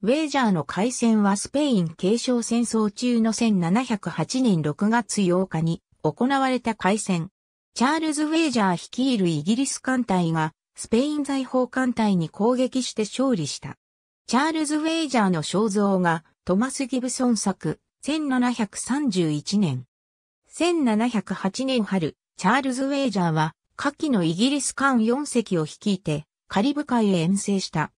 ウェージャーの海戦はスペイン継承戦争中の1708年6月8日に行われた海戦。チャールズ・ウェージャー率いるイギリス艦隊がスペイン財宝艦隊に攻撃して勝利した。チャールズ・ウェージャーの肖像がトマス・ギブソン作1731年。1708年春、チャールズ・ウェージャーは下記のイギリス艦4隻を率いてカリブ海へ遠征した。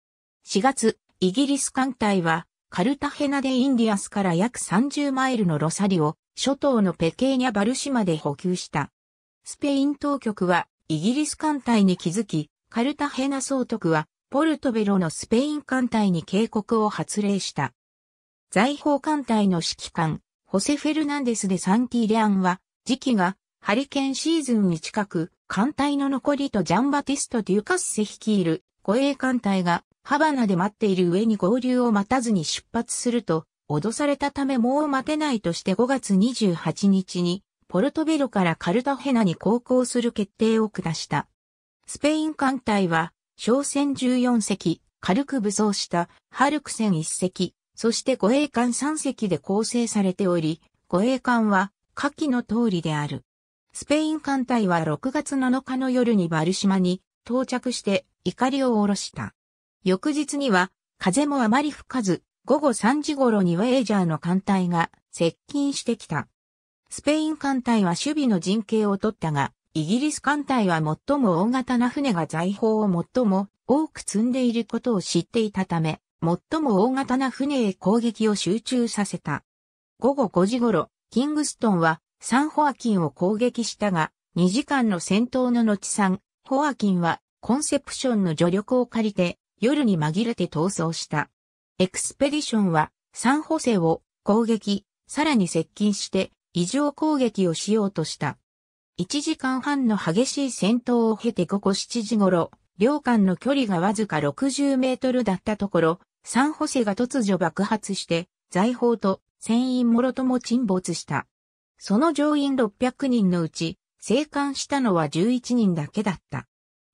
4月、イギリス艦隊は、カルタヘナでインディアスから約30マイルのロサリオ、諸島のペケーニャバルシマで補給した。スペイン当局は、イギリス艦隊に気づき、カルタヘナ総督は、ポルトベロのスペイン艦隊に警告を発令した。財宝艦隊の指揮官、ホセ・フェルナンデスデ・サンティレアンは、時期がハリケーンシーズンに近く、艦隊の残りとジャンバティスト・デュカッセ率いる護衛艦隊がハバナで待っている上に合流を待たずに出発すると、脅されたためもう待てないとして5月28日に、ポルトベロからカルタヘナに航行する決定を下した。スペイン艦隊は、商船14隻、軽く武装したハルク船1隻、そして護衛艦3隻で構成されており、護衛艦は下記の通りである。スペイン艦隊は6月7日の夜にバル島に到着して怒りを下ろした。翌日には、風もあまり吹かず、午後3時頃にウェージャーの艦隊が接近してきた。スペイン艦隊は守備の陣形を取ったが、イギリス艦隊は最も大型な船が財宝を最も多く積んでいることを知っていたため、最も大型な船へ攻撃を集中させた。午後5時頃、キングストンはサンホアキンを攻撃したが、2時間の戦闘の後サンホアキンはコンセプションの助力を借りて夜に紛れて逃走した。エクスペディションはサンホセを攻撃、さらに接近して異常攻撃をしようとした。1時間半の激しい戦闘を経て午後7時頃、両間の距離がわずか60メートルだったところ、サンホセが突如爆発して、財宝と船員もろとも沈没した。その乗員600人のうち、生還したのは11人だけだった。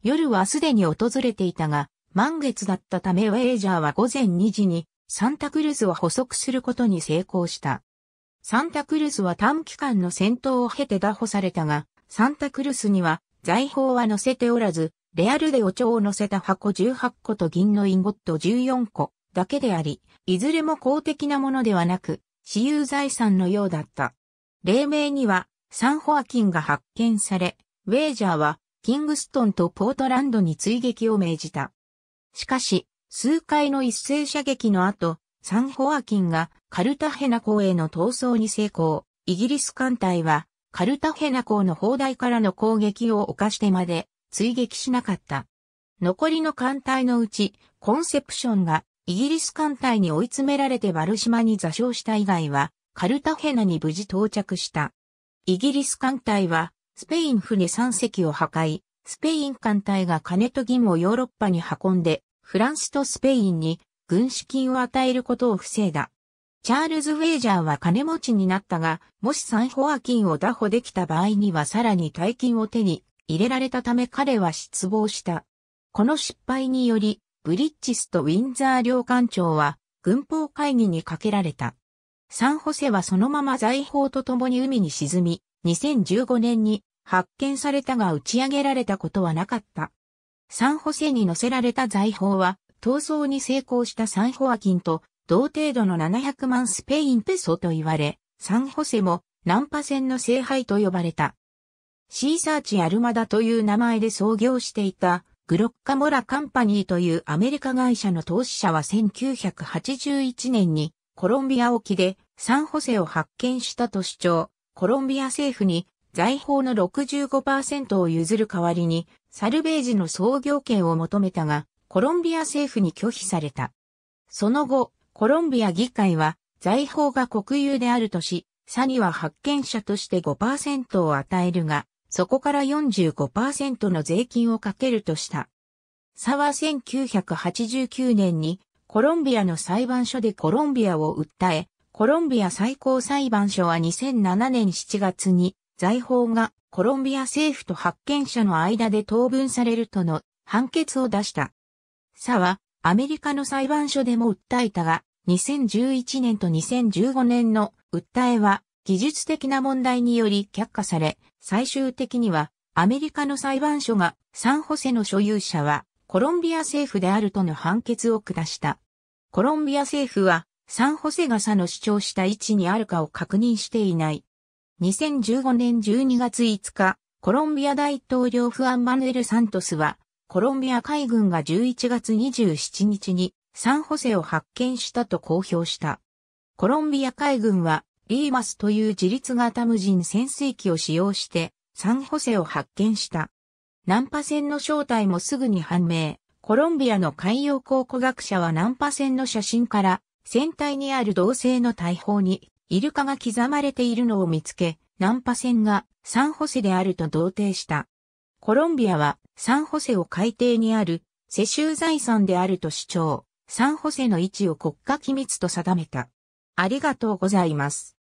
夜はすでに訪れていたが、満月だったためウェイジャーは午前2時にサンタクルズを捕捉することに成功した。サンタクルズは短期間の戦闘を経て打破されたが、サンタクルズには財宝は乗せておらず、レアルでお帳を乗せた箱18個と銀のインゴット14個だけであり、いずれも公的なものではなく、私有財産のようだった。黎明にはサンホアキンが発見され、ウェイジャーはキングストンとポートランドに追撃を命じた。しかし、数回の一斉射撃の後、サンホアキンがカルタヘナ港への逃走に成功。イギリス艦隊はカルタヘナ港の砲台からの攻撃を犯してまで追撃しなかった。残りの艦隊のうち、コンセプションがイギリス艦隊に追い詰められてバルシマに座礁した以外は、カルタヘナに無事到着した。イギリス艦隊は、スペイン船3隻を破壊、スペイン艦隊が金と銀をヨーロッパに運んで、フランスとスペインに軍資金を与えることを防いだ。チャールズ・ウェイジャーは金持ちになったが、もしサンホアキンを打破できた場合にはさらに大金を手に入れられたため彼は失望した。この失敗により、ブリッジスとウィンザー領艦長は軍法会議にかけられた。サンホセはそのまま財宝と共に海に沈み、2015年に発見されたが打ち上げられたことはなかった。サンホセに乗せられた財宝は、逃走に成功したサンホアキンと同程度の700万スペインペソと言われ、サンホセもナンパ船の聖杯と呼ばれた。シーサーチ・アルマダという名前で創業していたグロッカモラカンパニーというアメリカ会社の投資者は1981年にコロンビア沖でサンホセを発見したと主張、コロンビア政府に財宝の65%を譲る代わりに、サルベージの創業権を求めたが、コロンビア政府に拒否された。その後、コロンビア議会は、財宝が国有であるとし、サニは発見者として5%を与えるが、そこから45%の税金をかけるとした。サは1989年にコロンビアの裁判所でコロンビアを訴え、コロンビア最高裁判所は2007年7月に財宝がコロンビア政府と発見者の間で当分されるとの判決を出した。サはアメリカの裁判所でも訴えたが、2011年と2015年の訴えは技術的な問題により却下され、最終的にはアメリカの裁判所がサンホセの所有者はコロンビア政府であるとの判決を下した。コロンビア政府はサンホセがサの主張した位置にあるかを確認していない。2015年12月5日、コロンビア大統領フアン・マヌエル・サントスは、コロンビア海軍が11月27日にサンホセを発見したと公表した。コロンビア海軍は、リーマスという自立型無人潜水機を使用して、サンホセを発見した。ナンパ船の正体もすぐに判明。コロンビアの海洋考古学者はナンパ船の写真から、船体にある銅製の大砲にイルカが刻まれているのを見つけ、ナンパ船がサンホセであると同定した。コロンビアはサンホセを海底にある世襲財産であると主張、サンホセの位置を国家機密と定めた。ありがとうございます。